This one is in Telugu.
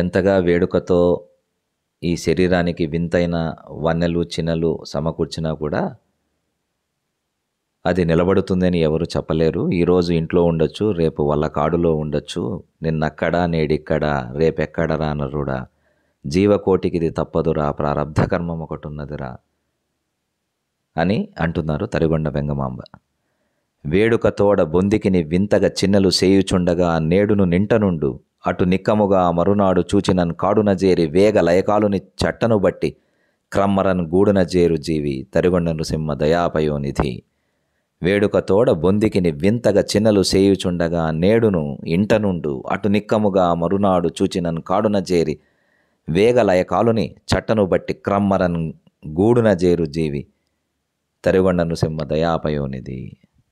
ఎంతగా వేడుకతో ఈ శరీరానికి వింతైన వన్నెలు చిన్నలు సమకూర్చినా కూడా అది నిలబడుతుందని ఎవరు చెప్పలేరు ఈరోజు ఇంట్లో ఉండొచ్చు రేపు వాళ్ళ కాడులో ఉండొచ్చు నిన్నక్కడా నేడిక్కడా రేపెక్కడరా అనరుడా జీవకోటికి ఇది తప్పదురా ప్రారంధ కర్మం ఒకటి ఉన్నదిరా అని అంటున్నారు తరిగొండ వెంగమాంబ వేడుకతోడ బొందికిని వింతగా చిన్నలు చేయుచుండగా నేడును నింటనుండు అటు నిక్కముగా మరునాడు చూచినన్ కాడున చేరి వేగ లయకాలుని చట్టను బట్టి క్రమ్మరన్ గూడున జేరు జీవి తరిగొండ నృసింహ దయాపయోనిధి వేడుక తోడ బొందికిని వింతగా చిన్నలు చేయుచుండగా నేడును ఇంటనుండు అటు నిక్కముగా మరునాడు చూచినన్ కాడున చేరి వేగ లయకాలుని చట్టను బట్టి క్రమ్మరన్ గూడున జేరు జీవి తరిగొండ నృసింహ దయాపయోనిధి